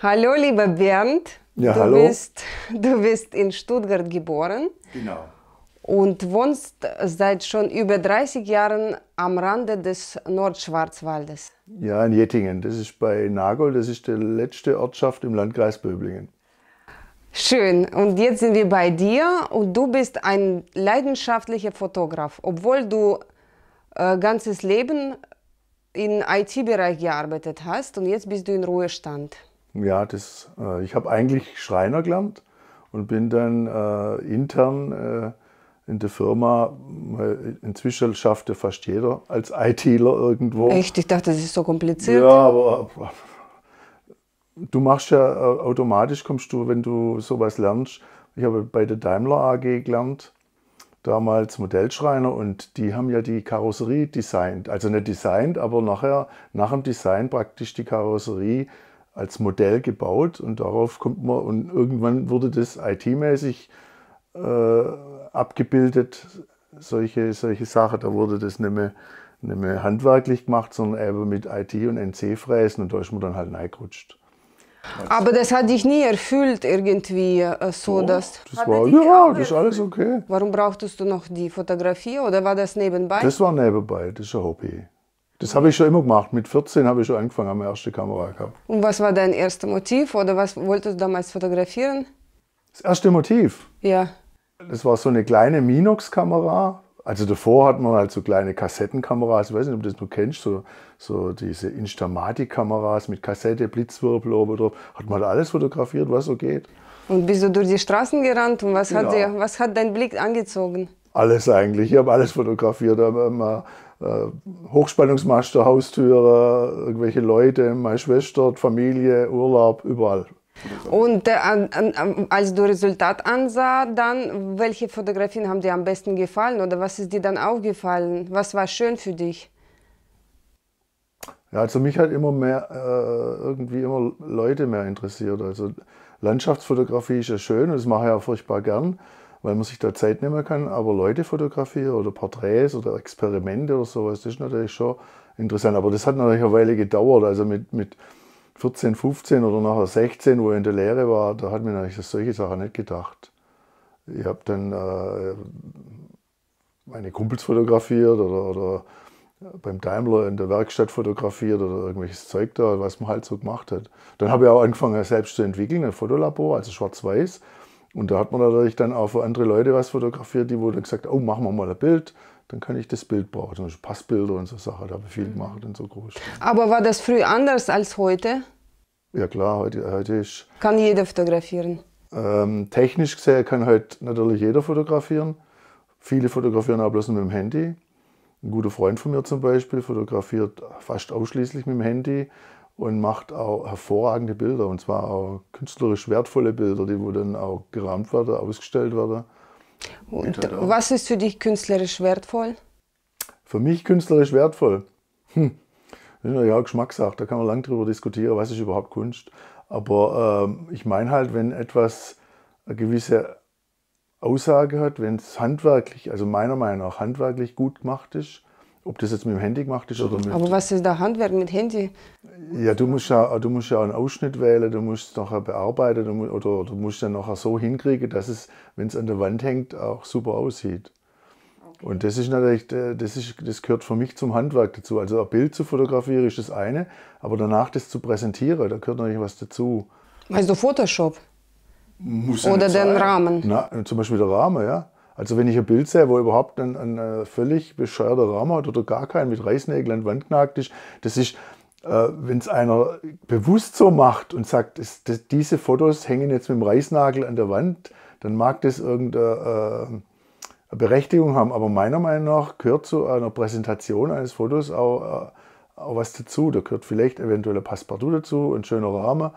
Hallo, lieber Bernd. Ja, du hallo. Bist, du bist in Stuttgart geboren. Genau. Und wohnst seit schon über 30 Jahren am Rande des Nordschwarzwaldes. Ja, in Jettingen. Das ist bei Nagel. Das ist die letzte Ortschaft im Landkreis Böblingen. Schön. Und jetzt sind wir bei dir. Und du bist ein leidenschaftlicher Fotograf, obwohl du äh, ganzes Leben im IT-Bereich gearbeitet hast und jetzt bist du in Ruhestand ja, das, äh, ich habe eigentlich Schreiner gelernt und bin dann äh, intern äh, in der Firma, inzwischen schafft ja fast jeder als ITler irgendwo. Echt? Ich dachte, das ist so kompliziert. Ja, aber du machst ja äh, automatisch, kommst du, wenn du sowas lernst. Ich habe bei der Daimler AG gelernt, damals Modellschreiner, und die haben ja die Karosserie designt. Also nicht designt, aber nachher, nach dem Design praktisch die Karosserie als Modell gebaut und darauf kommt man und irgendwann wurde das IT-mäßig äh, abgebildet, solche, solche Sachen. Da wurde das nicht mehr, nicht mehr handwerklich gemacht, sondern eben mit IT und NC-Fräsen und da ist man dann halt reingerutscht. Also Aber das hat dich nie erfüllt irgendwie äh, so, oh, dass... Das war, ja, das ist alles okay. Warum brauchtest du noch die Fotografie oder war das nebenbei? Das war nebenbei, das ist ein Hobby. Das habe ich schon immer gemacht. Mit 14 habe ich schon angefangen, habe meine erste Kamera gehabt. Und was war dein erstes Motiv oder was wolltest du damals fotografieren? Das erste Motiv? Ja. Das war so eine kleine Minox-Kamera. Also davor hat man halt so kleine Kassettenkameras, ich weiß nicht, ob du das noch kennst, so, so diese Instamatic-Kameras mit Kassette, Blitzwirbel oben drauf. Hat man halt alles fotografiert, was so geht. Und bist du durch die Straßen gerannt und was, genau. hat, dir, was hat dein Blick angezogen? Alles eigentlich. Ich habe alles fotografiert. Aber, äh, Hochspannungsmast der Haustüre, irgendwelche Leute, meine Schwester, Familie, Urlaub, überall. Und äh, als du Resultat ansah, dann welche Fotografien haben dir am besten gefallen oder was ist dir dann aufgefallen? Was war schön für dich? Ja, also mich hat immer mehr äh, irgendwie immer Leute mehr interessiert. Also Landschaftsfotografie ist ja schön und das mache ich auch furchtbar gern weil man sich da Zeit nehmen kann. Aber Leute fotografieren oder Porträts oder Experimente oder sowas, das ist natürlich schon interessant. Aber das hat natürlich eine Weile gedauert. Also mit, mit 14, 15 oder nachher 16, wo ich in der Lehre war, da hat mir natürlich solche Sachen nicht gedacht. Ich habe dann äh, meine Kumpels fotografiert oder, oder beim Daimler in der Werkstatt fotografiert oder irgendwelches Zeug da, was man halt so gemacht hat. Dann habe ich auch angefangen, selbst zu entwickeln, ein Fotolabor, also schwarz-weiß. Und da hat man natürlich dann auch für andere Leute was fotografiert, die wurden gesagt, oh, machen wir mal ein Bild, dann kann ich das Bild brauchen. Zum Beispiel Passbilder und so Sachen, da habe ich viel mhm. gemacht und so groß. Aber war das früh anders als heute? Ja klar, heute, heute ist... Kann jeder fotografieren? Ähm, technisch gesehen kann heute halt natürlich jeder fotografieren. Viele fotografieren auch bloß mit dem Handy. Ein guter Freund von mir zum Beispiel fotografiert fast ausschließlich mit dem Handy und macht auch hervorragende Bilder und zwar auch künstlerisch wertvolle Bilder, die wo dann auch gerahmt werden, ausgestellt werden. Und, und halt was ist für dich künstlerisch wertvoll? Für mich künstlerisch wertvoll. Hm. Ja, Geschmackssache, da kann man lange drüber diskutieren, was ist überhaupt Kunst. Aber ähm, ich meine halt, wenn etwas eine gewisse Aussage hat, wenn es handwerklich, also meiner Meinung nach handwerklich gut gemacht ist, ob das jetzt mit dem Handy gemacht ist oder mit. Aber was ist da Handwerk mit Handy? Ja, du musst ja, du musst ja einen Ausschnitt wählen, du musst es nachher bearbeiten du, oder du musst dann nachher so hinkriegen, dass es, wenn es an der Wand hängt, auch super aussieht. Okay. Und das ist natürlich, äh, das, ist, das gehört für mich zum Handwerk dazu. Also ein Bild zu fotografieren ist das eine, aber danach das zu präsentieren, da gehört natürlich was dazu. Weißt du Photoshop? Muss oder den Rahmen? Na, zum Beispiel der Rahmen, ja. Also wenn ich ein Bild sehe, wo überhaupt ein, ein völlig bescheuerter Rahmen hat oder gar kein mit Reißnägeln an die Wand genagt ist, das ist, äh, wenn es einer bewusst so macht und sagt, das, das, diese Fotos hängen jetzt mit dem Reißnagel an der Wand, dann mag das irgendeine äh, Berechtigung haben. Aber meiner Meinung nach gehört zu einer Präsentation eines Fotos auch, äh, auch was dazu. Da gehört vielleicht eventuell ein Passepartout dazu, ein schöner Rahmen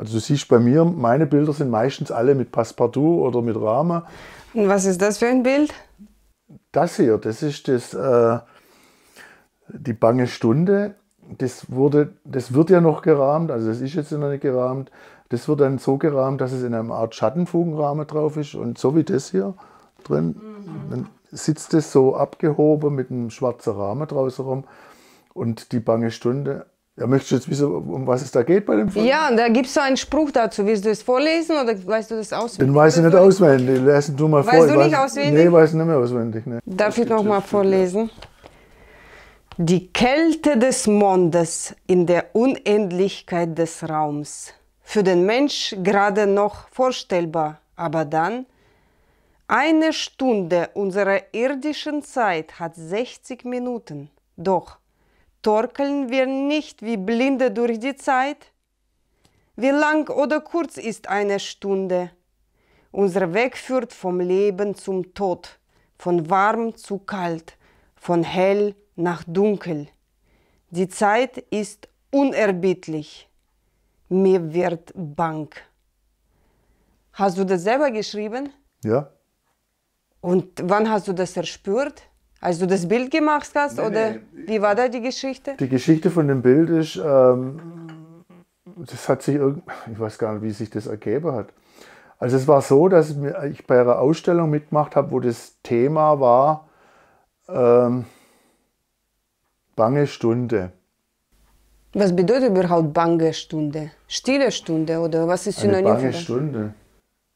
also du siehst bei mir, meine Bilder sind meistens alle mit Passepartout oder mit Rama. Und was ist das für ein Bild? Das hier, das ist das, äh, die bange Stunde. Das, wurde, das wird ja noch gerahmt, also das ist jetzt noch nicht gerahmt. Das wird dann so gerahmt, dass es in einer Art Schattenfugenrahmen drauf ist. Und so wie das hier drin, dann sitzt das so abgehoben mit einem schwarzen Rahmen draußen rum. Und die bange Stunde ja, möchtest du jetzt wissen, um was es da geht bei dem Film? Ja, da gibt es so einen Spruch dazu. Willst du es vorlesen oder weißt du das auswendig? Den weiß ich nicht auswendig. Lass ihn du mal weißt vor. Weißt du nicht auswendig? Nee, weiß nicht mehr auswendig. Nee. Darf ich noch mal vorlesen? Die Kälte des Mondes in der Unendlichkeit des Raums. Für den Mensch gerade noch vorstellbar, aber dann eine Stunde unserer irdischen Zeit hat 60 Minuten. Doch Torkeln wir nicht wie Blinde durch die Zeit? Wie lang oder kurz ist eine Stunde? Unser Weg führt vom Leben zum Tod, von warm zu kalt, von hell nach dunkel. Die Zeit ist unerbittlich. Mir wird bang. Hast du das selber geschrieben? Ja. Und wann hast du das erspürt? Als du das Bild gemacht hast nee, oder nee. wie war da die Geschichte? Die Geschichte von dem Bild ist, ähm, das hat sich irgend, ich weiß gar nicht, wie sich das ergeben hat. Also es war so, dass ich bei einer Ausstellung mitgemacht habe, wo das Thema war ähm, bange Stunde. Was bedeutet überhaupt bange Stunde? Stille Stunde oder was ist Synonym? Eine bange Stunde.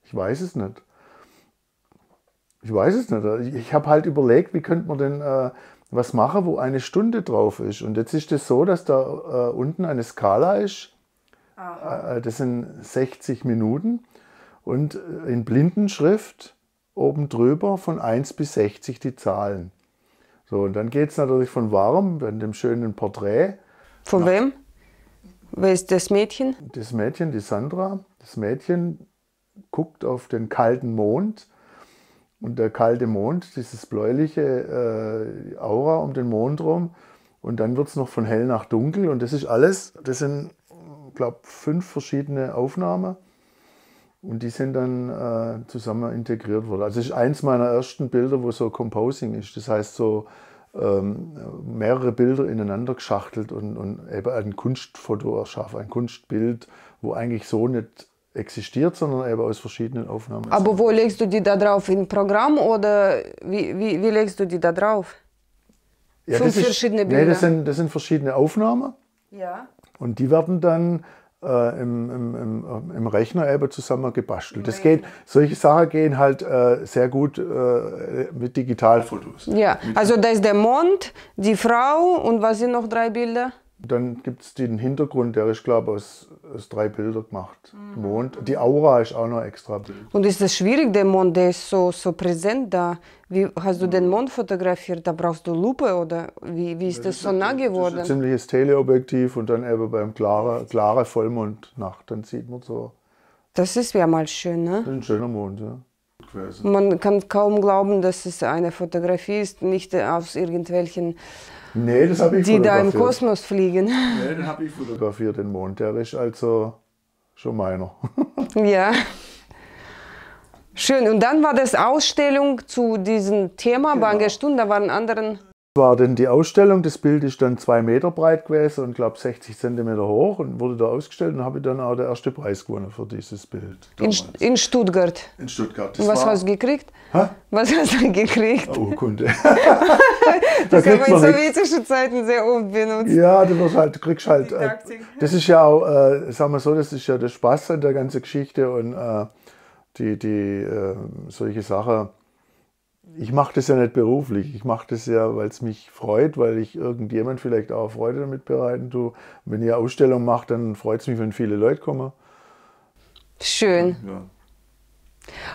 Ich weiß es nicht. Ich weiß es nicht. Ich habe halt überlegt, wie könnte man denn äh, was machen, wo eine Stunde drauf ist. Und jetzt ist es das so, dass da äh, unten eine Skala ist. Aha. Äh, äh, das sind 60 Minuten. Und äh, in Blindenschrift oben drüber von 1 bis 60 die Zahlen. So, und dann geht es natürlich von warm, dann dem schönen Porträt. Von nach, wem? Wer ist das Mädchen? Das Mädchen, die Sandra. Das Mädchen guckt auf den kalten Mond und der kalte Mond, dieses bläuliche äh, Aura um den Mond rum. Und dann wird es noch von hell nach dunkel. Und das ist alles, das sind, glaube ich, fünf verschiedene Aufnahmen. Und die sind dann äh, zusammen integriert worden. Also das ist eins meiner ersten Bilder, wo so Composing ist. Das heißt so ähm, mehrere Bilder ineinander geschachtelt und, und eben ein Kunstfoto erschaffen, ein Kunstbild, wo eigentlich so nicht existiert, sondern eben aus verschiedenen Aufnahmen. Aber wo legst du die da drauf? In Programm oder wie, wie, wie legst du die da drauf? Ja, Fünf verschiedene Bilder? Nee, das sind, das sind verschiedene Aufnahmen. Ja. Und die werden dann äh, im, im, im, im, Rechner eben zusammen gebastelt. Das geht, solche Sachen gehen halt äh, sehr gut äh, mit Digitalfotos. Ja, also da ist der Mond, die Frau und was sind noch drei Bilder? Dann gibt es den Hintergrund, der ist, glaube ich, aus, aus drei Bildern gemacht. Mhm. Mond. Die Aura ist auch noch extra Bild. Und ist es schwierig, der Mond, der ist so, so präsent da. Wie hast du den Mond fotografiert? Da brauchst du Lupe oder wie, wie ist das, das so nah geworden? Das ist ein ziemliches Teleobjektiv und dann eben beim klaren klare Vollmondnacht. Dann sieht man so. Das ist ja mal schön, ne? Ein schöner Mond, ja. Man kann kaum glauben, dass es eine Fotografie ist, nicht aus irgendwelchen, nee, das ich die da im Kosmos fliegen. Nein, den habe ich fotografiert, den Mond. Der ist also schon meiner. ja. Schön. Und dann war das Ausstellung zu diesem Thema, genau. Bangestun, da waren anderen war denn die Ausstellung, das Bild ist dann zwei Meter breit gewesen und glaube 60 Zentimeter hoch und wurde da ausgestellt und habe dann auch den ersten Preis gewonnen für dieses Bild. In, in, Stuttgart. In Stuttgart. Und was war... hast du gekriegt? Hä? Was hast du gekriegt? Eine Urkunde. das haben wir in sowjetischen Zeiten sehr oft benutzt. Ja, du, wirst halt, kriegst halt. Äh, das ist ja auch, äh, sagen wir so, das ist ja der Spaß an der ganzen Geschichte und äh, die, die äh, solche Sachen ich mache das ja nicht beruflich. Ich mache das ja, weil es mich freut, weil ich irgendjemand vielleicht auch Freude damit bereiten tue. wenn ihr Ausstellung macht, dann freut es mich, wenn viele Leute kommen. Schön. Ja.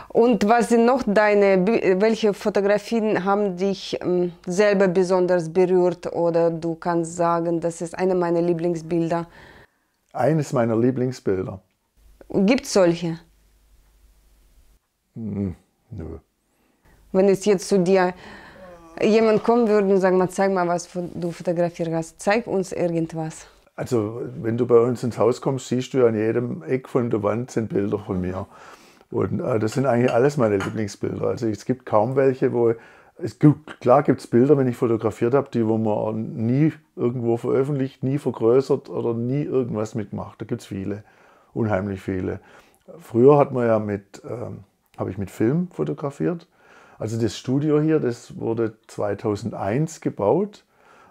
Und was sind noch deine, welche Fotografien haben dich ähm, selber besonders berührt oder du kannst sagen, das ist eine meiner Lieblingsbilder? Eines meiner Lieblingsbilder. Gibt es solche? Hm, nö. Wenn es jetzt zu dir jemand kommen würde und sagen, mal, zeig mal, was du fotografiert hast, zeig uns irgendwas. Also wenn du bei uns ins Haus kommst, siehst du an jedem Eck von der Wand sind Bilder von mir. Und äh, das sind eigentlich alles meine Lieblingsbilder. Also es gibt kaum welche, wo es gibt, klar gibt es Bilder, wenn ich fotografiert habe, die wo man nie irgendwo veröffentlicht, nie vergrößert oder nie irgendwas mitmacht. Da gibt es viele, unheimlich viele. Früher hat man ja mit, äh, habe ich mit Film fotografiert also das Studio hier, das wurde 2001 gebaut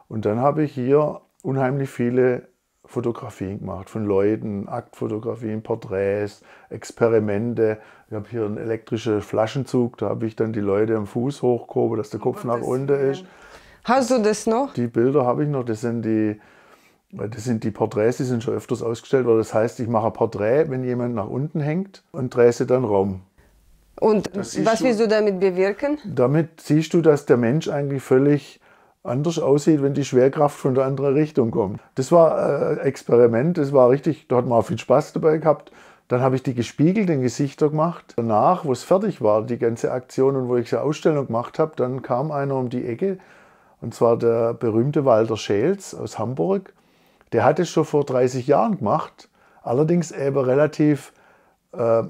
und dann habe ich hier unheimlich viele Fotografien gemacht von Leuten, Aktfotografien, Porträts, Experimente. Ich habe hier einen elektrischen Flaschenzug, da habe ich dann die Leute am Fuß hochgehoben, dass der Kopf oh, nach unten ist. Hast du das noch? Die Bilder habe ich noch, das sind die, das sind die Porträts, die sind schon öfters ausgestellt worden. Das heißt, ich mache ein Porträt, wenn jemand nach unten hängt und drehe sie dann rum. Und was willst du damit bewirken? Damit siehst du, dass der Mensch eigentlich völlig anders aussieht, wenn die Schwerkraft von der anderen Richtung kommt. Das war ein äh, Experiment, das war richtig, da hat man auch viel Spaß dabei gehabt. Dann habe ich die gespiegelten Gesichter gemacht. Danach, wo es fertig war, die ganze Aktion und wo ich eine Ausstellung gemacht habe, dann kam einer um die Ecke, und zwar der berühmte Walter Schels aus Hamburg. Der hat es schon vor 30 Jahren gemacht, allerdings eben relativ äh,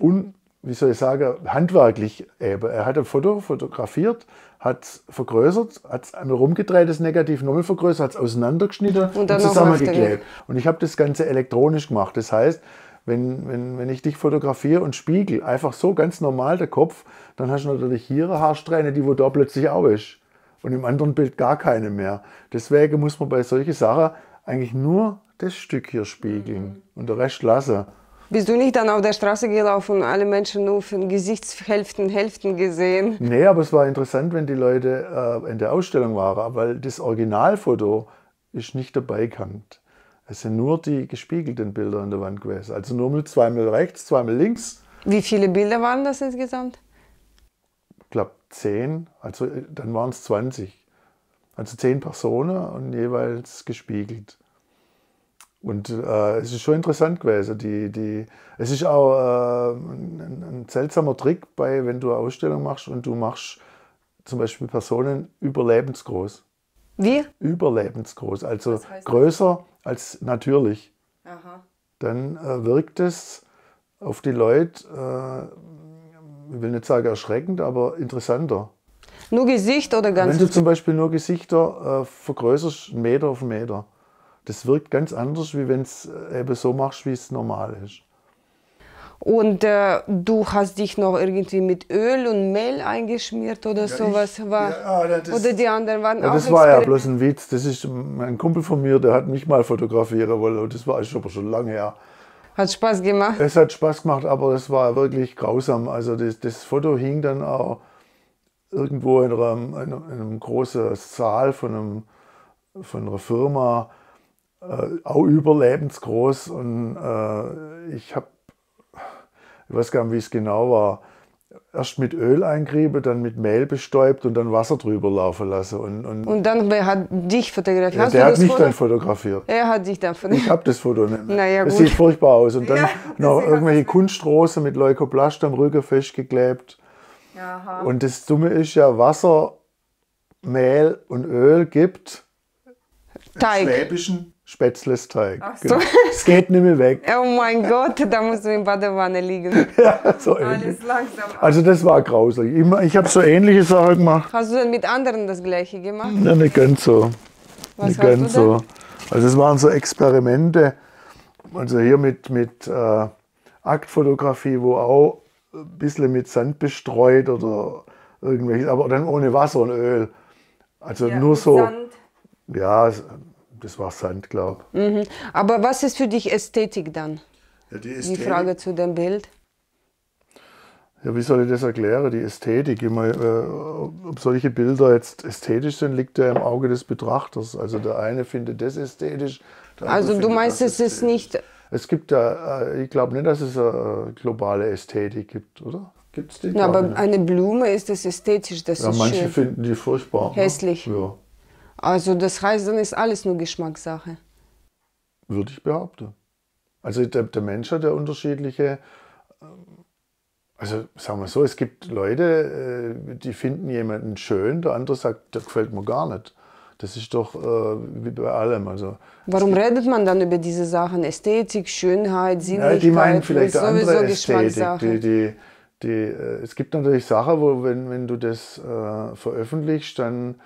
un wie soll ich sagen, handwerklich eben. Äh, er hat ein Foto fotografiert, hat es vergrößert, hat es einmal rumgedreht, das Negativ nochmal vergrößert, hat es auseinandergeschnitten und, und zusammengeklebt. Und ich habe das Ganze elektronisch gemacht. Das heißt, wenn, wenn, wenn ich dich fotografiere und spiegel, einfach so ganz normal der Kopf, dann hast du natürlich hier eine Haarsträhne, die wo da plötzlich auch ist. Und im anderen Bild gar keine mehr. Deswegen muss man bei solchen Sachen eigentlich nur das Stück hier spiegeln mhm. und den Rest lassen. Bist du nicht dann auf der Straße gelaufen und alle Menschen nur von Gesichtshälften Hälften gesehen? Nee, aber es war interessant, wenn die Leute äh, in der Ausstellung waren, weil das Originalfoto ist nicht dabei gehangt. Es sind nur die gespiegelten Bilder an der Wand gewesen. Also nur mit zweimal rechts, zweimal links. Wie viele Bilder waren das insgesamt? Ich glaube zehn, also äh, dann waren es 20. Also zehn Personen und jeweils gespiegelt. Und äh, es ist schon interessant gewesen. Die, die, es ist auch äh, ein, ein, seltsamer Trick, bei, wenn du eine Ausstellung machst und du machst zum Beispiel Personen überlebensgroß. Wie? Überlebensgroß, also größer das? als natürlich. Aha. Dann äh, wirkt es auf die Leute, äh, ich will nicht sagen erschreckend, aber interessanter. Nur Gesicht oder ganz? Wenn du zum Beispiel nur Gesichter äh, vergrößerst, einen Meter auf einen Meter das wirkt ganz anders, wie wenn es äh, eben so machst, wie es normal ist. Und äh, du hast dich noch irgendwie mit Öl und Mehl eingeschmiert oder ja, sowas? Ich, war, ja, ah, das, oder die anderen waren ja, auch Das war ja bloß ein Witz. Das ist ein Kumpel von mir, der hat mich mal fotografieren wollen. Und das war aber schon lange her. Hat Spaß gemacht? Es hat Spaß gemacht, aber es war wirklich grausam. Also das, das Foto hing dann auch irgendwo in einem, in einem großen Saal von, einem, von einer Firma äh, auch überlebensgroß und äh, ich habe, ich weiß gar nicht, wie es genau war, erst mit Öl eingrieben, dann mit Mehl bestäubt und dann Wasser drüber laufen lassen. Und, und, und dann wer hat dich fotografiert? Ja, der hat mich Foto? dann fotografiert. Er hat dich dann fotografiert. Ich habe das Foto nicht mehr. Naja, das sieht furchtbar aus. Und dann ja, noch irgendwelche Kunstrosen mit Leukoplast am Rücken festgeklebt. Aha. Und das Dumme ist ja, Wasser, Mehl und Öl gibt Teig. Schwäbischen Spätzlesteig. Ach so. Genau. Es geht nicht mehr weg. Oh mein Gott, da musst du in Badewanne liegen. ja, so ähnlich. Alles langsam. Also das war grauslich. Ich, ich habe so ähnliche Sachen gemacht. Hast du denn mit anderen das gleiche gemacht? Nein, nicht ganz so. Was nicht ganz so. Also es waren so Experimente. Also hier mit, mit äh, Aktfotografie, wo auch ein bisschen mit Sand bestreut oder irgendwelches, aber dann ohne Wasser und Öl. Also ja, nur so. Sand. Ja, das war Sand, glaube ich. Mhm. Aber was ist für dich Ästhetik dann? Ja, die, Ästhetik, die, Frage zu dem Bild. Ja, wie soll ich das erklären, die Ästhetik? Ich meine, äh, ob solche Bilder jetzt ästhetisch sind, liegt ja im Auge des Betrachters. Also der eine findet das ästhetisch. also du meinst, es ist nicht... Es gibt da, äh, ich glaube nicht, dass es eine äh, globale Ästhetik gibt, oder? Gibt es die? Na, aber nicht. eine Blume ist das ästhetisch, das ja, ist manche schön. finden die furchtbar. Ne? Hässlich. Ne? Ja. Also das heißt, dann ist alles nur Geschmackssache. Würde ich behaupten. Also der, der Mensch hat ja unterschiedliche, ähm, also sagen wir so, es gibt Leute, äh, die finden jemanden schön, der andere sagt, der gefällt mir gar nicht. Das ist doch äh, wie bei allem. Also, Warum redet man dann über diese Sachen? Ästhetik, Schönheit, Sinnlichkeit? Ja, die meinen vielleicht andere Ästhetik. Die, die, die, äh, es gibt natürlich Sachen, wo wenn, wenn du das äh, veröffentlichst, dann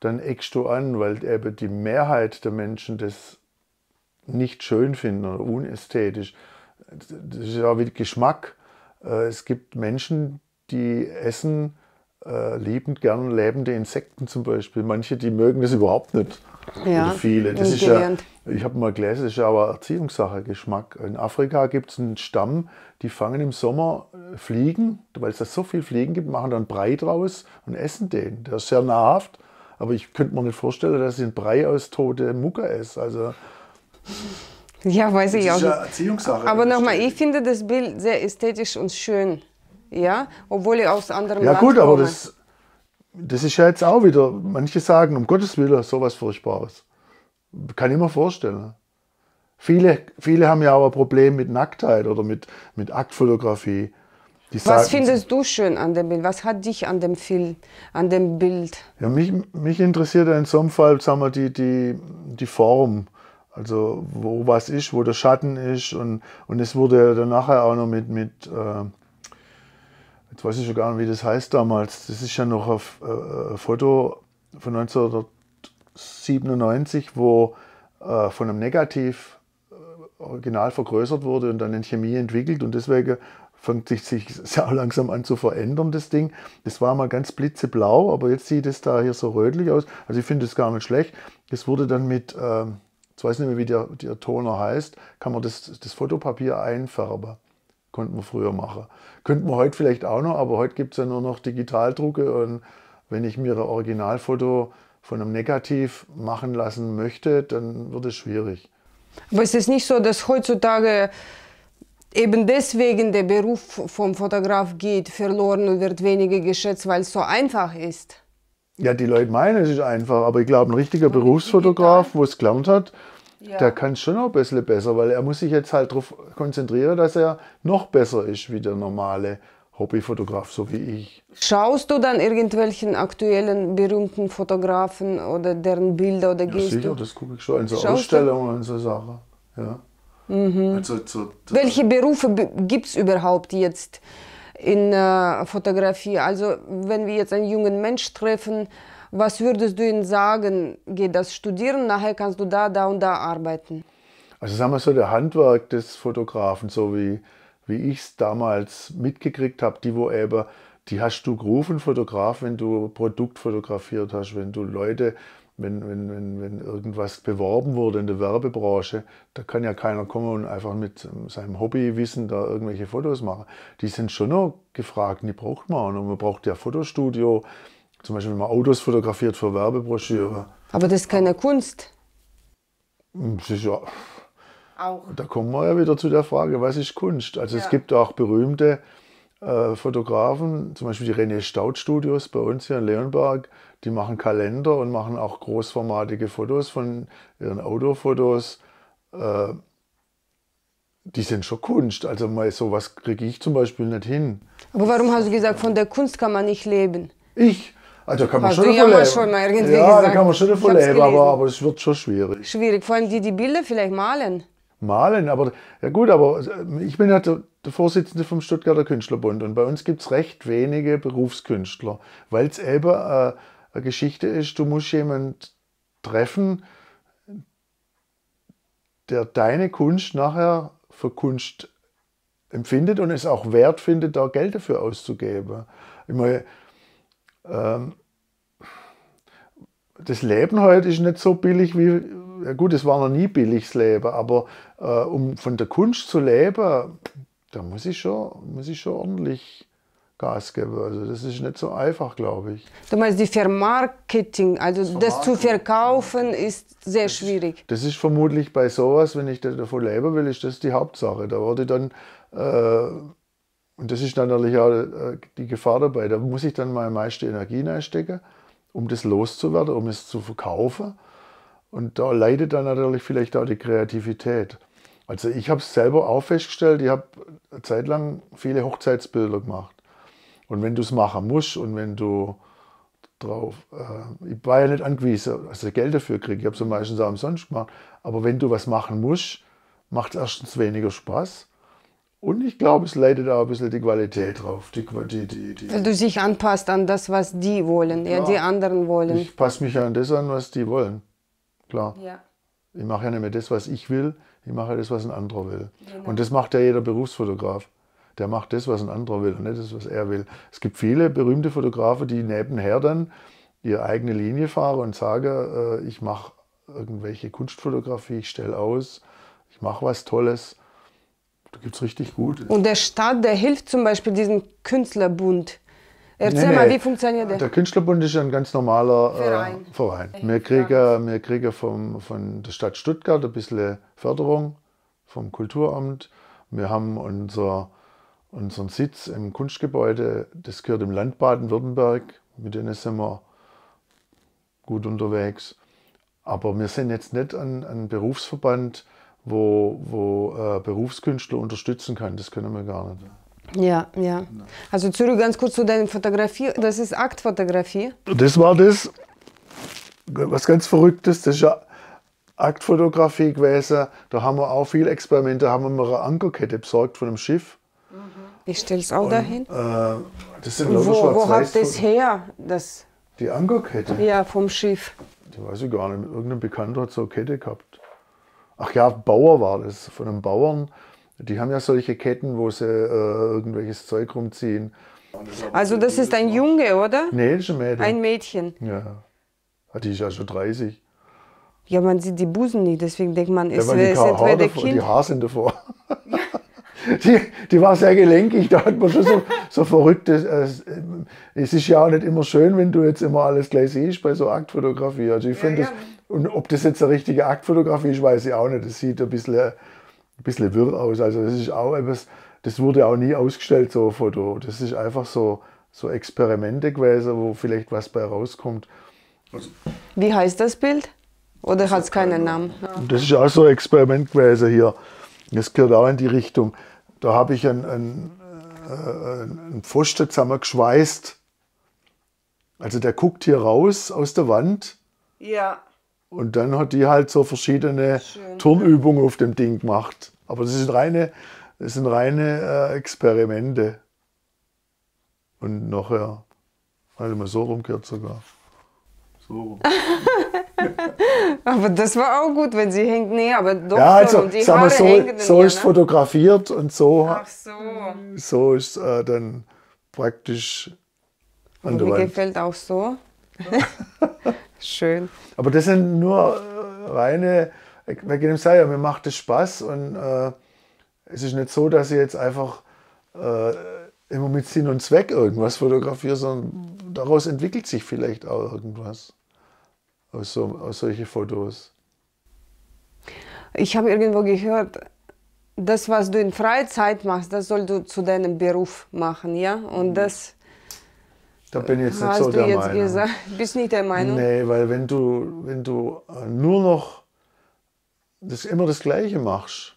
dann eckst du an, weil eben die Mehrheit der Menschen das nicht schön finden oder unästhetisch. Das ist ja wie Geschmack. Äh, es gibt Menschen, die essen äh, liebend gern lebende Insekten zum Beispiel. Manche, die mögen das überhaupt nicht. Ja, Oder viele. Das ist ja, ich habe mal gelesen, das ist ja aber Erziehungssache, Geschmack. In Afrika gibt es einen Stamm, die fangen im Sommer äh, Fliegen, weil es da so viel Fliegen gibt, machen dann Brei draus und essen den. Der ist sehr nahrhaft. Aber ich könnte mir nicht vorstellen, dass ich ein Brei aus tote Mucke esse. Also, ja, weiß ich auch. Das ist ja Erziehungssache. Aber nochmal, ich finde das Bild sehr ästhetisch und schön. Ja, obwohl ich aus anderem Ja, Land gut, aber das, das ist ja jetzt auch wieder. Manche sagen, um Gottes Willen, sowas Furchtbares. Kann ich mir vorstellen. Viele, viele haben ja auch ein Problem mit Nacktheit oder mit, mit Aktfotografie. Was findest du schön an dem Bild? Was hat dich an dem Film, an dem Bild? Ja, mich, mich interessiert in so einem Fall sagen wir, die, die, die Form. Also wo was ist, wo der Schatten ist. Und, und es wurde dann nachher auch noch mit, mit äh, jetzt weiß ich schon gar nicht, wie das heißt damals. Das ist ja noch äh, ein, äh, Foto von 1997, wo äh, von einem Negativ äh, original vergrößert wurde und dann in Chemie entwickelt. Und deswegen fängt sich sehr langsam an zu verändern, das Ding. Das war mal ganz blitzeblau, aber jetzt sieht es da hier so rötlich aus. Also ich finde es gar nicht schlecht. Es wurde dann mit, äh, ich weiß nicht mehr, wie der, der Toner heißt, kann man das, das Fotopapier einfärben. Konnten wir früher machen. Könnten wir heute vielleicht auch noch, aber heute gibt es ja nur noch Digitaldrucke. Und wenn ich mir ein Originalfoto von einem Negativ machen lassen möchte, dann wird es schwierig. Aber ist es nicht so, dass heutzutage eben deswegen der Beruf vom Fotograf geht verloren und wird weniger geschätzt, weil es so einfach ist. Ja, die Leute meinen, es ist einfach, aber ich glaube, ein richtiger Berufsfotograf, wo es gelernt hat, ja. der kann es schon noch ein bisschen besser, weil er muss sich jetzt halt darauf konzentrieren, dass er noch besser ist wie der normale Hobbyfotograf, so wie ich. Schaust du dann irgendwelchen aktuellen berühmten Fotografen oder deren Bilder oder ja, gehst sicher, du? das gucke ich schon in so Schaust Ausstellungen du? und so Sachen. Ja. Mhm. Also, zu, zu Welche Berufe gibt es überhaupt jetzt in äh, Fotografie? Also wenn wir jetzt einen jungen Mensch treffen, was würdest du ihm sagen? Geht das studieren, nachher kannst du da, da und da arbeiten. Also sagen wir so, der Handwerk des Fotografen, so wie, wie ich es damals mitgekriegt habe, die wo eben, die hast du gerufen, Fotograf, wenn du Produkt fotografiert hast, wenn du Leute wenn, wenn, wenn, wenn irgendwas beworben wurde in der Werbebranche, da kann ja keiner kommen und einfach mit seinem Hobbywissen da irgendwelche Fotos machen. Die sind schon noch gefragt, die braucht man. Und man braucht ja Fotostudio, zum Beispiel, wenn man Autos fotografiert für Werbebroschüre. Aber das ist keine Kunst. Sicher. Auch. Da kommen wir ja wieder zu der Frage, was ist Kunst? Also ja. es gibt auch berühmte äh, Fotografen, zum Beispiel die René Staud Studios bei uns hier in Leonberg, die machen Kalender und machen auch großformatige Fotos von ihren Outdoor-Fotos. Äh, die sind schon Kunst. Also mal sowas kriege ich zum Beispiel nicht hin. Aber warum hast du gesagt, von der Kunst kann man nicht leben? Ich? Also kann man schon davon leben. schon mal irgendwie ja, gesagt. da kann man schon davon leben, aber, aber es wird schon schwierig. Schwierig, vor allem die, die Bilder vielleicht malen. Malen, aber ja gut, aber ich bin halt der Vorsitzende vom Stuttgarter Künstlerbund. Und bei uns gibt es recht wenige Berufskünstler, weil es eben äh, eine Geschichte ist, du musst jemanden treffen, der deine Kunst nachher für Kunst empfindet und es auch wert findet, da Geld dafür auszugeben. Ich meine, ähm, das Leben heute ist nicht so billig wie, ja gut, es war noch nie billiges Leben, aber äh, um von der Kunst zu leben, da muss ich schon, muss ich schon ordentlich Gas geben. Also das ist nicht so einfach, glaube ich. Du meinst die Vermarketing, also das, das zu verkaufen ist sehr das schwierig. das ist vermutlich bei sowas, wenn ich davon leben will, ist das die Hauptsache. Da würde ich dann, äh, und das ist natürlich auch äh, die Gefahr dabei, da muss ich dann meine meiste Energie reinstecken, um das loszuwerden, um es zu verkaufen. Und da leidet dann natürlich vielleicht auch die Kreativität. Also ich habe es selber auch festgestellt, ich habe eine Zeit lang viele Hochzeitsbilder gemacht. Und wenn du es machen musst und wenn du drauf, äh, ich war ja nicht angewiesen, dass ich Geld dafür kriege, ich habe es ja meistens auch umsonst gemacht, aber wenn du was machen musst, macht es erstens weniger Spaß. Und ich glaube, es leidet auch ein bisschen die Qualität drauf. Die, die, die, die. Weil du dich anpasst an das, was die wollen, ja, die anderen wollen. Ich passe mich an das an, was die wollen. Klar. Ja. Ich mache ja nicht mehr das, was ich will, ich mache das, was ein anderer will. Genau. Und das macht ja jeder Berufsfotograf. Der macht das, was ein anderer will und nicht das, was er will. Es gibt viele berühmte Fotografen, die nebenher dann ihre eigene Linie fahren und sagen, äh, ich mache irgendwelche Kunstfotografie, ich stelle aus, ich mache was Tolles. Da gibt es richtig gut. Und der Staat, der hilft zum Beispiel diesem Künstlerbund. Erzähl nee, mal, nee. wie funktioniert der? Der Künstlerbund ist ein ganz normaler Verein. Äh, Verein. Wir kriegen, wir kriegen vom, von der Stadt Stuttgart ein bisschen Förderung vom Kulturamt. Wir haben unser, unseren Sitz im Kunstgebäude, das gehört im Land Baden-Württemberg, mit denen sind wir gut unterwegs. Aber wir sind jetzt nicht ein, ein Berufsverband, wo, wo äh, Berufskünstler unterstützen kann. Das können wir gar nicht. Ja, ja. Also zurück ganz kurz zu deiner Fotografie. Das ist Aktfotografie. Das war das, was ganz Verrücktes. Das ist ja Aktfotografie gewesen. Da haben wir auch viele Experimente. Da haben wir mal eine Ankerkette besorgt von einem Schiff. Ich stelle es auch Und, dahin. Äh, das sind wo wo habt ihr es her? Das die Ankerkette? Ja, vom Schiff. Die weiß ich gar nicht. Irgendein Bekannter hat so eine Kette gehabt. Ach ja, Bauer war das. Von einem Bauern die haben ja solche Ketten, wo sie äh, irgendwelches Zeug rumziehen. Also das ist ein Junge, oder? Nee, das ist ein Mädchen. Ein Mädchen. Ja. Ah, die ist ja schon 30. Ja, man sieht die Busen nicht, deswegen denkt man, es ja, wäre entweder davor, Kind. Die Haare sind davor. die, die war sehr gelenkig, da hat man schon so, so verrücktes. es ist ja auch nicht immer schön, wenn du jetzt immer alles gleich siehst bei so Aktfotografie. Also ich ja, ja. und ob das jetzt eine richtige Aktfotografie ist, weiß ich auch nicht. Das sieht ein bisschen äh, ein bisschen wirr aus. Also das ist auch etwas, das wurde auch nie ausgestellt, so ein Foto. Das ist einfach so, so Experimente gewesen, wo vielleicht was bei rauskommt. Also, Wie heißt das Bild? Oder hat es keinen Namen? Ja. Das ist auch so ein Experiment gewesen hier. Das gehört auch in die Richtung. Da habe ich einen, einen, äh, einen Pfosten zusammengeschweißt. Also der guckt hier raus aus der Wand. Ja. Und dann hat die halt so verschiedene Schön. Turnübungen auf dem Ding gemacht. Aber das sind reine, das sind reine äh, Experimente. Und nachher, also mal so rumgehört sogar. So. rum. aber das war auch gut, wenn sie hängt. Nee, aber doch. Ja, also, die sagen wir, so, so ist ne? fotografiert und so, Ach so. so ist äh, dann praktisch an und der Mir Wand. gefällt auch so. Schön. Aber das sind nur äh, reine, wegen dem sei ja, mir macht es Spaß und äh, es ist nicht so, dass ich jetzt einfach äh, immer mit Sinn und Zweck irgendwas fotografiere, sondern daraus entwickelt sich vielleicht auch irgendwas aus, so, aus solchen Fotos. Ich habe irgendwo gehört, das, was du in Freizeit machst, das sollst du zu deinem Beruf machen, ja? Und mhm. das da bin ich jetzt nicht so der Meinung. Gesagt, bist nicht der Meinung? Nee, weil wenn du, wenn du äh, nur noch das immer das Gleiche machst,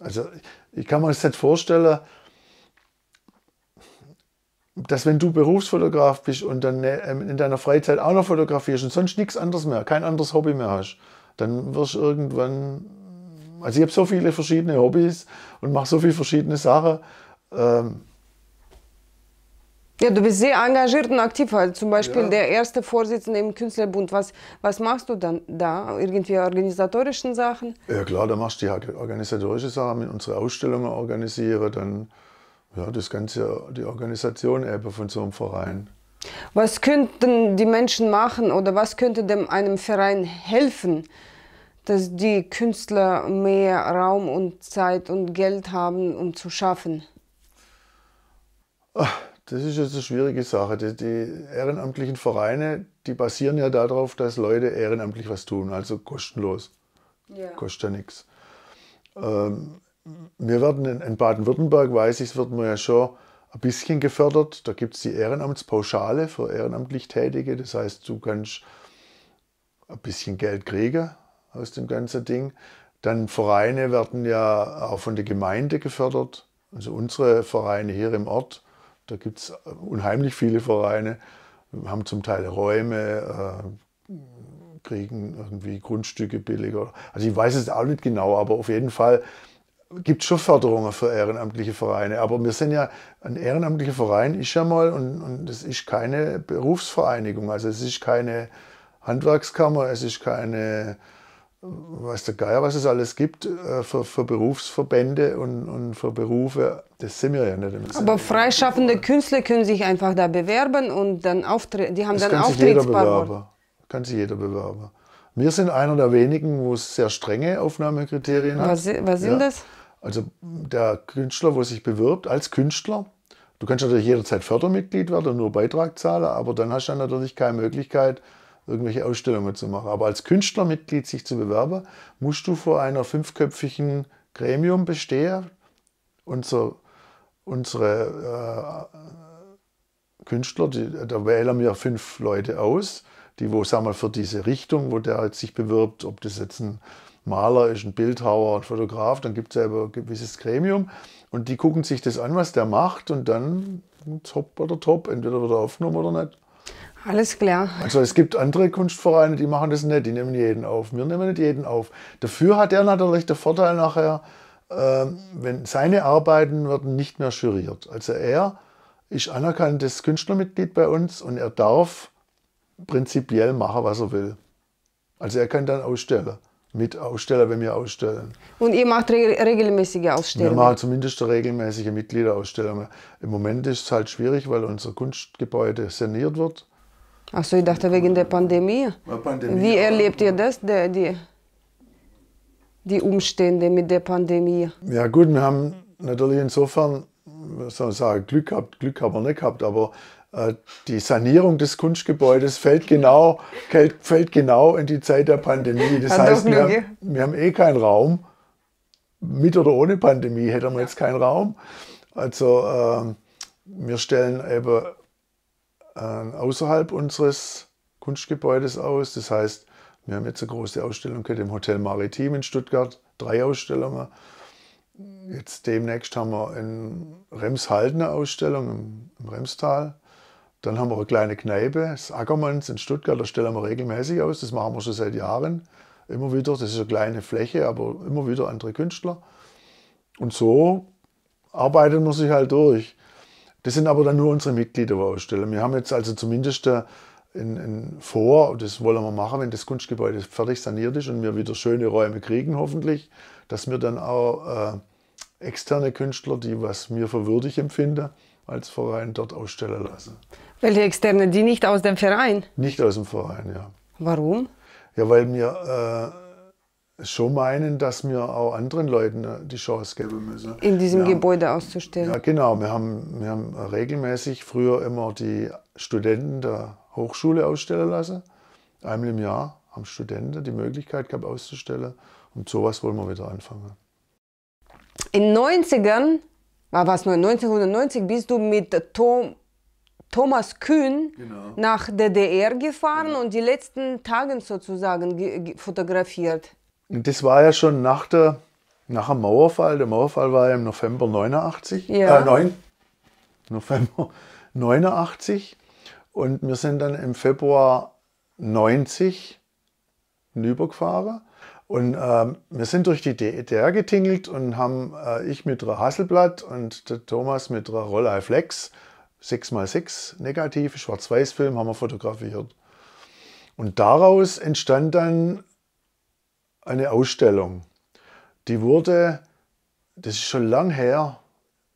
also ich kann mir das nicht vorstellen, dass wenn du Berufsfotograf bist und dann äh, in deiner Freizeit auch noch fotografierst und sonst nichts anderes mehr, kein anderes Hobby mehr hast, dann wirst du irgendwann. Also ich habe so viele verschiedene Hobbys und mache so viele verschiedene Sachen. Ähm, ja, du bist sehr engagiert und aktiv. Also zum Beispiel ja. der erste Vorsitzende im Künstlerbund. Was, was machst du dann da? Irgendwie organisatorischen Sachen? Ja klar, da machst du die organisatorische Sachen, unsere Ausstellungen organisiere, dann ja, das Ganze, die Organisation eben von so einem Verein. Was könnten die Menschen machen oder was könnte dem einem Verein helfen, dass die Künstler mehr Raum und Zeit und Geld haben, um zu schaffen? Das ist jetzt eine schwierige Sache. Die, die, ehrenamtlichen Vereine, die basieren ja darauf, dass Leute ehrenamtlich was tun, also kostenlos. Ja. Kostet ja nichts. Ähm, wir werden in, in Baden-Württemberg, weiß ich, wird mir ja schon ein bisschen gefördert. Da gibt es die Ehrenamtspauschale für ehrenamtlich Tätige. Das heißt, du kannst ein bisschen Geld kriegen aus dem ganzen Ding. Dann Vereine werden ja auch von der Gemeinde gefördert. Also unsere Vereine hier im Ort da gibt es äh, unheimlich viele Vereine, haben zum Teil Räume, äh, kriegen irgendwie Grundstücke billiger. Also ich weiß es auch nicht genau, aber auf jeden Fall gibt es schon Förderungen für ehrenamtliche Vereine. Aber wir sind ja, ein ehrenamtlicher Verein ist ja mal, und, und es ist keine Berufsvereinigung, also es ist keine Handwerkskammer, es ist keine weiß der Geier, was es alles gibt äh, für, für, Berufsverbände und, und, für Berufe. Das sind wir ja nicht. Im Aber freischaffende Künstler können sich einfach da bewerben und dann auftreten. Die haben das dann kann sich jeder bewerben. Kann sich jeder bewerben. Wir sind einer der wenigen, wo es sehr strenge Aufnahmekriterien hat. Was sind ja. das? Also der Künstler, wo sich bewirbt als Künstler, du kannst natürlich jederzeit Fördermitglied werden, nur Beitrag zahlen, aber dann hast du natürlich keine Möglichkeit, irgendwelche Ausstellungen zu machen. Aber als Künstlermitglied sich zu bewerben, musst du vor einer fünfköpfigen Gremium bestehen. Unser, unsere äh, Künstler, die, da wählen wir fünf Leute aus, die wo sagen wir, für diese Richtung, wo der jetzt sich bewirbt, ob das jetzt ein Maler ist, ein Bildhauer, ein Fotograf, dann gibt es ja ein gewisses Gremium und die gucken sich das an, was der macht und dann top oder top, entweder wird er aufgenommen oder nicht. Alles klar. Also es gibt andere Kunstvereine, die machen das nicht, die nehmen jeden auf. Wir nehmen nicht jeden auf. Dafür hat er natürlich den Vorteil nachher, äh, wenn seine Arbeiten werden nicht mehr juriert. Also er ist anerkanntes Künstlermitglied bei uns und er darf prinzipiell machen, was er will. Also er kann dann ausstellen. Mit Aussteller, wenn wir ausstellen. Und ihr macht re regelmäßige Ausstellungen? Wir machen zumindest regelmäßige Mitgliederausstellungen. Im Moment ist es halt schwierig, weil unser Kunstgebäude saniert wird. Achso, ich dachte wegen der Pandemie. Pandemie Wie erlebt ihr e das, der, die, die Umstände mit der Pandemie? Ja gut, wir haben natürlich insofern, was soll ich sagen, Glück gehabt, Glück haben wir nicht gehabt, aber äh, die Sanierung des Kunstgebäudes fällt genau, fällt genau in die Zeit der Pandemie. Das Hat heißt, wir haben, wir haben eh keinen Raum. Mit oder ohne Pandemie hätten wir jetzt keinen Raum. Also äh, wir stellen eben äh, außerhalb unseres Kunstgebäudes aus. Das heißt, wir haben jetzt eine große Ausstellung gehabt im Hotel Maritim in Stuttgart, drei Ausstellungen. Jetzt demnächst haben wir in Remshalden eine Ausstellung im Remstal. Dann haben wir eine kleine Kneipe, das Ackermanns in Stuttgart, da stellen wir regelmäßig aus. Das machen wir schon seit Jahren. Immer wieder, das ist eine kleine Fläche, aber immer wieder andere Künstler. Und so arbeitet man sich halt durch. Das sind aber dann nur unsere Mitglieder, die wir ausstellen. Wir haben jetzt also zumindest ein, ein Vor, das wollen wir machen, wenn das Kunstgebäude fertig saniert ist und wir wieder schöne Räume kriegen, hoffentlich, dass wir dann auch äh, externe Künstler, die was mir für würdig empfinden, als Verein dort ausstellen lassen. Welche externe? Die nicht aus dem Verein? Nicht aus dem Verein, ja. Warum? Ja, weil mir äh, schon meinen, dass wir auch anderen Leuten äh, die Chance geben müssen. In diesem haben, Gebäude auszustellen. Ja, genau. Wir haben, wir haben regelmäßig früher immer die Studenten der Hochschule ausstellen lassen. Einmal im Jahr haben Studenten die Möglichkeit gehabt, auszustellen. Und sowas wollen wir wieder anfangen. In den 90ern, war was, 1990 bist du mit Tom Thomas Kühn genau. nach DDR gefahren genau. und die letzten Tage sozusagen fotografiert das war ja schon nach, der, nach dem Mauerfall. Der Mauerfall war ja im November 89. Ja. Äh, 9, November 89. Und wir sind dann im Februar 90 hinübergefahren. Und ähm, wir sind durch die DDR e getingelt und haben äh, ich mit einer Hasselblatt und der Thomas mit einer Rollei Flex 6x6 negative Schwarz-Weiß-Film haben wir fotografiert. Und daraus entstand dann eine Ausstellung. Die wurde, das ist schon lang her,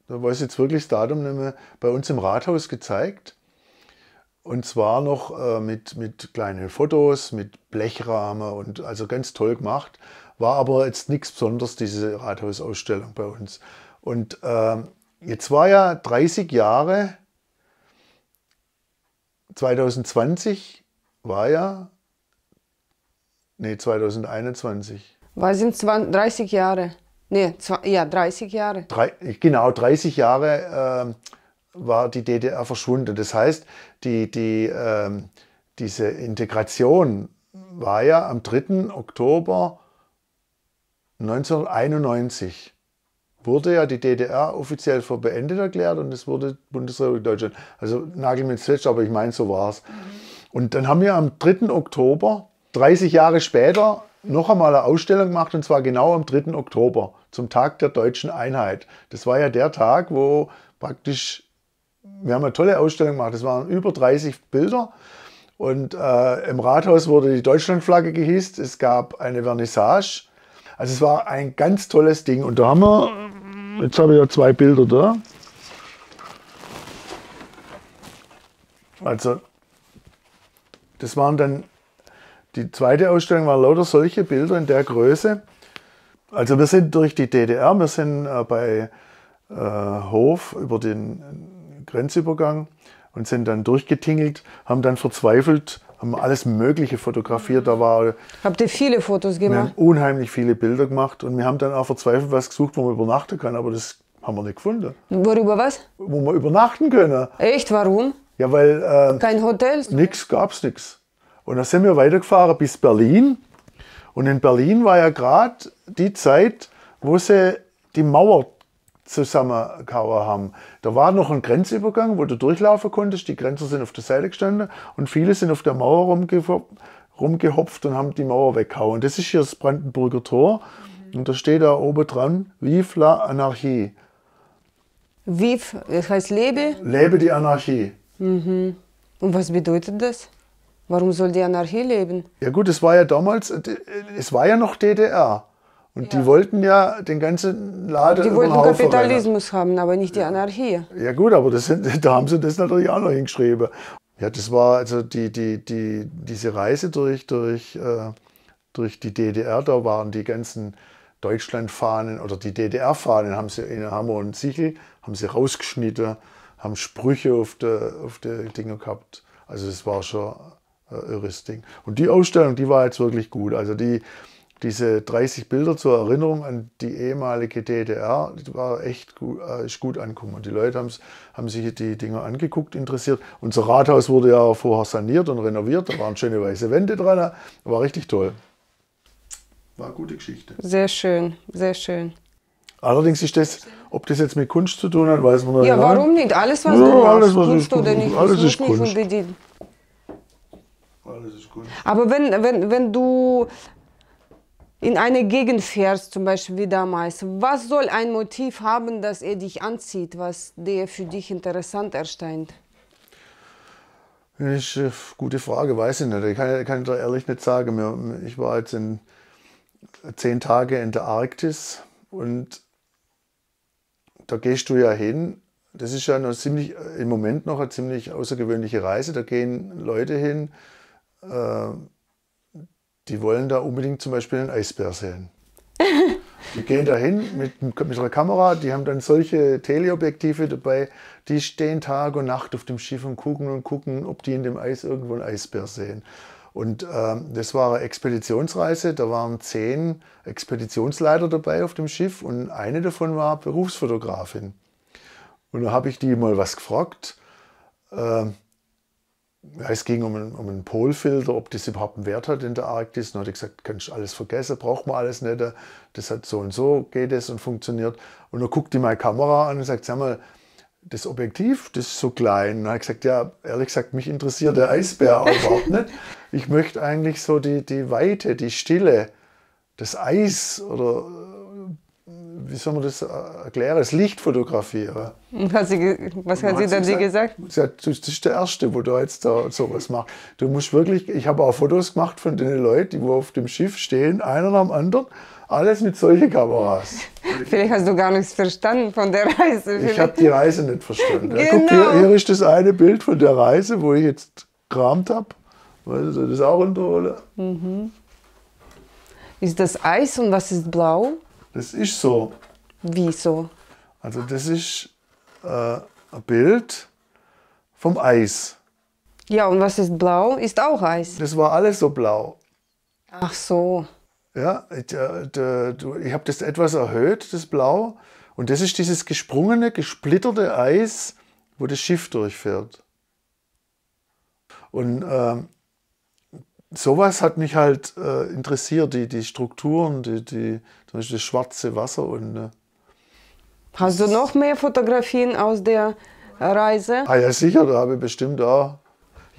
da weiß ich jetzt wirklich das Datum nicht mehr, bei uns im Rathaus gezeigt. Und zwar noch äh, mit, mit kleinen Fotos, mit Blechrahmen und also ganz toll gemacht. War aber jetzt nichts Besonderes, diese Rathausausstellung bei uns. Und äh, jetzt war ja 30 Jahre, 2020 war ja Nee, 2021. Weil sind 20, 30 Jahre. Nee, zwei, ja, 30 Jahre. Drei, genau, 30 Jahre äh, war die DDR verschwunden. Das heißt, die, die, äh, diese Integration war ja am 3. Oktober 1991 wurde ja die DDR offiziell für beendet erklärt und es wurde Bundesrepublik Deutschland. Also nagel mit ins aber ich meine, so war es. Mhm. Und dann haben wir am 3. Oktober 30 Jahre später noch einmal eine Ausstellung gemacht und zwar genau am 3. Oktober zum Tag der deutschen Einheit. Das war ja der Tag, wo praktisch, wir haben eine tolle Ausstellung gemacht, es waren über 30 Bilder und äh, im Rathaus wurde die Deutschlandflagge gehisst, es gab eine Vernissage. Also es war ein ganz tolles Ding und da haben wir, jetzt habe ich ja zwei Bilder da. Also das waren dann die zweite Ausstellung war lauter solche Bilder in der Größe. Also wir sind durch die DDR, wir sind äh, bei äh, Hof über den äh, Grenzübergang und sind dann durchgetingelt, haben dann verzweifelt, haben alles Mögliche fotografiert. Da war, Habt ihr viele Fotos gemacht? Wir haben unheimlich viele Bilder gemacht und wir haben dann auch verzweifelt was gesucht, wo man übernachten kann, aber das haben wir nicht gefunden. Worüber was? Wo man übernachten können. Echt, warum? Ja, weil... Äh, Kein Hotel? Nix gab's nichts. Und dann sind wir weitergefahren bis Berlin. Und in Berlin war ja gerade die Zeit, wo sie die Mauer zusammengehauen haben. Da war noch ein Grenzübergang, wo du durchlaufen konntest. Die Grenzer sind auf der Seite gestanden und viele sind auf der Mauer rumgehopft und haben die Mauer weggehauen. Das ist hier das Brandenburger Tor. Mhm. Und da steht da oben dran, Vive la Anarchie. Vive, das heißt lebe? Lebe die Anarchie. Mhm. Und was bedeutet das? Warum soll die Anarchie leben? Ja gut, es war ja damals, äh, es war ja noch DDR. Und ja. die wollten ja den ganzen Laden. Die wollten Kapitalismus haben, aber nicht die Anarchie. Ja gut, aber das, da haben sie das natürlich auch noch hingeschrieben. Ja, das war also die, die, die, diese Reise durch, durch, äh, durch die DDR, da waren die ganzen Deutschlandfahnen oder die DDR-Fahnen haben sie in Hammer und Sichel, haben sie rausgeschnitten, haben Sprüche auf die, auf Dinge gehabt. Also es war schon äh, Rüsting. Und die Ausstellung, die war jetzt wirklich gut. Also die, diese 30 Bilder zur Erinnerung an die ehemalige DDR, die war echt gut, äh, ist gut angekommen. Und die Leute haben's, haben sich die Dinger angeguckt, interessiert. Unser Rathaus wurde ja vorher saniert und renoviert. Da waren schöne weiße Wände dran. War richtig toll. War eine gute Geschichte. Sehr schön, sehr schön. Allerdings ist das, ob das jetzt mit Kunst zu tun hat, weiß man noch nicht. Ja, warum nicht? Alles, was ja, du machst, alles, was du, denn alles ist Kunst. Nicht, alles ist gut. Aber wenn, wenn, wenn du in eine Gegend fährst, zum Beispiel wie damals, was soll ein Motiv haben, dass er dich anzieht, was dir für dich interessant erscheint? Das ist eine gute Frage, weiß ich nicht. Ich kann, kann ich da ehrlich nicht sagen. Ich war jetzt in zehn Tage in der Arktis und da gehst du ja hin. Das ist ja noch ziemlich, im Moment noch eine ziemlich außergewöhnliche Reise. Da gehen Leute hin, äh, die wollen da unbedingt zum Beispiel einen Eisbär sehen. Die gehen dahin mit, mit ihrer Kamera, die haben dann solche Teleobjektive dabei, die stehen Tag und Nacht auf dem Schiff und gucken und gucken, ob die in dem Eis irgendwo einen Eisbär sehen. Und ähm, das war eine Expeditionsreise, da waren zehn Expeditionsleiter dabei auf dem Schiff und eine davon war Berufsfotografin. Und da habe ich die mal was gefragt. Äh, es ging um einen, um einen Polfilter, ob das überhaupt einen Wert hat in der Arktis. dann hat er gesagt, kannst alles vergessen, braucht man alles nicht. Das hat so und so, geht es und funktioniert. Und dann guckt die meine Kamera an und sagt, sag mal, das Objektiv, das ist so klein. dann hat er gesagt, ja, ehrlich gesagt, mich interessiert der Eisbär auch überhaupt nicht. Ich möchte eigentlich so die, die Weite, die Stille, das Eis oder wie soll man das äh, erklären, das Licht fotografieren. Hat sie, was hat, sie dann gesagt, gesagt? Sie hat, du bist der Erste, wo du jetzt da sowas machst. Du musst wirklich, ich habe auch Fotos gemacht von den Leuten, die auf dem Schiff stehen, einer nach dem anderen, alles mit solchen Kameras. Vielleicht hast du gar nichts verstanden von der Reise. Ich habe die Reise nicht verstanden. genau. Ja, guck, genau. hier, hier ist das eine Bild von der Reise, wo ich jetzt gekramt habe. Weißt du, das ist auch ein Rolle. Mhm. Ist das Eis und was ist blau? Das ist so. Wieso? Also das ist äh, ein Bild vom Eis. Ja, und was ist blau? Ist auch Eis. Das war alles so blau. Ach so. Ja, ich, äh, ich habe das etwas erhöht, das Blau. Und das ist dieses gesprungene, gesplitterte Eis, wo das Schiff durchfährt. Und ähm, sowas hat mich halt äh, interessiert, die, die Strukturen, die, die, zum Beispiel das schwarze Wasser. Und, äh, Hast du noch mehr Fotografien aus der Reise? Ah ja, sicher, da habe ich bestimmt auch.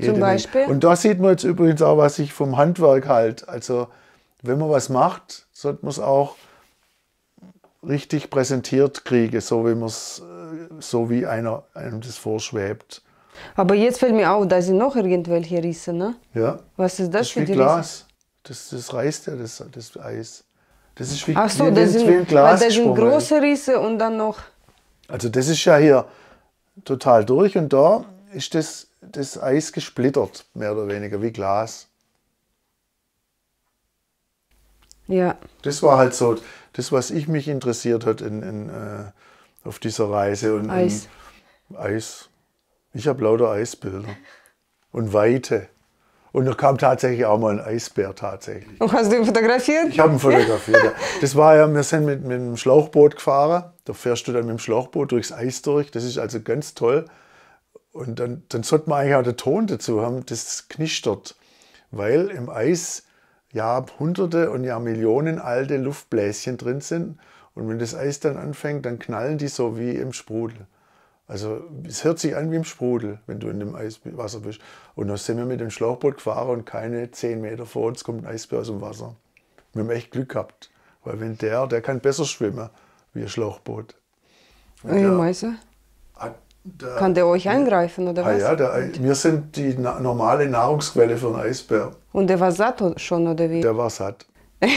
Zum Beispiel? Menge. Und da sieht man jetzt übrigens auch, was ich vom Handwerk halt. Also, wenn man was macht, sollte man es auch richtig präsentiert kriegen, so wie man äh, so wie einer einem das vorschwebt. Aber jetzt fällt mir auf, da sind noch irgendwelche Risse, ne? Ja. Was ist das, das ist für wie die Glas. Risse? Das, das reißt ja das, das Eis. Das ist wie, Ach so, das sind, wie ein Glas. Da sind große Risse und dann noch. Also das ist ja hier total durch und da ist das, das Eis gesplittert, mehr oder weniger, wie Glas. Ja. Das war halt so, das, was ich mich interessiert hat in, in, äh, auf dieser Reise. Und Eis. Eis, ich habe lauter Eisbilder und Weite. Und da kam tatsächlich auch mal ein Eisbär tatsächlich. Und hast du ihn fotografiert? Ich habe ihn fotografiert. Ja. Das war ja, wir sind mit, mit dem Schlauchboot gefahren. Da fährst du dann mit dem Schlauchboot durchs Eis durch. Das ist also ganz toll. Und dann, dann sollte man eigentlich auch den Ton dazu haben, das knistert. Weil im Eis ja hunderte und ja Millionen alte Luftbläschen drin sind. Und wenn das Eis dann anfängt, dann knallen die so wie im Sprudel. Also es hört sich an wie im Sprudel, wenn du in dem Eiswasser bist. Und da sind wir mit dem Schlauchboot gefahren und keine zehn Meter vor uns kommt ein Eisbär aus dem Wasser. Wir haben echt Glück gehabt. Weil wenn der, der kann besser schwimmen wie ein Schlauchboot. Und der, Mäuse? Der, kann der euch angreifen oder ah, was? Ja, der, wir sind die na normale Nahrungsquelle für einen Eisbär. Und der war satt schon oder wie? Der war satt.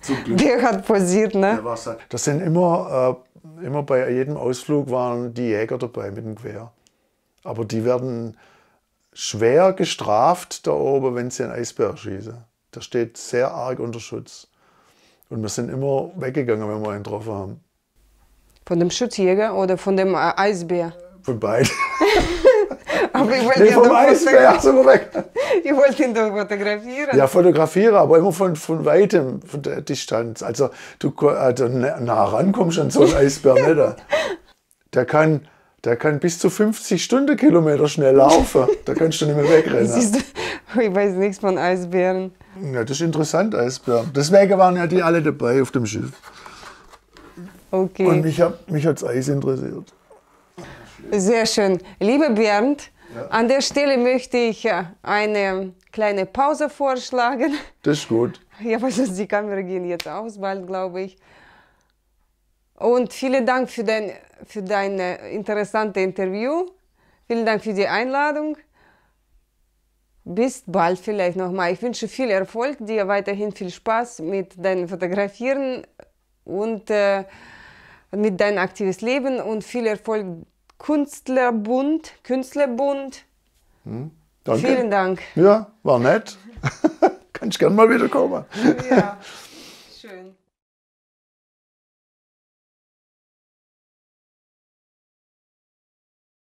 Zum Glück. Der hat posiert, ne? Der war satt. Das sind immer äh, immer bei jedem Ausflug waren die Jäger dabei mit dem Quer. Aber die werden schwer gestraft da oben, wenn sie einen Eisbär schießen. Der steht sehr arg unter Schutz. Und wir sind immer weggegangen, wenn wir einen getroffen haben. Von dem Schutzjäger oder von dem äh, Eisbär? Von beiden. Aber ich wollte nee, vom Eisbär, hast Ich wollte ihn doch fotografieren. Ja, fotografiere, aber immer von, von weitem, von der Distanz. Also du also nah rankommst an so einen Eisbär, ne? Der kann der kann bis zu 50 Stundenkilometer schnell laufen. Da kannst du nicht mehr wegrennen. Du, ich weiß nichts von Eisbären. Ja, das ist interessant, Eisbären. Deswegen waren ja die alle dabei auf dem Schiff. Okay. Und mich hat mich hat's Eis interessiert. Sehr schön. Lieber Bernd, ja. An der Stelle möchte ich äh, eine kleine Pause vorschlagen. Das ist gut. Ja, weil die Kamera geht jetzt aus, bald glaube ich. Und vielen Dank für dein, für dein äh, interessantes Interview. Vielen Dank für die Einladung. Bis bald vielleicht nochmal. Ich wünsche viel Erfolg, dir weiterhin viel Spaß mit deinem Fotografieren und äh, mit deinem aktives Leben und viel Erfolg Künstlerbund. Künstlerbund. Hm, danke. Vielen Dank. Ja, war nett. Kannst gern mal wiederkommen. ja.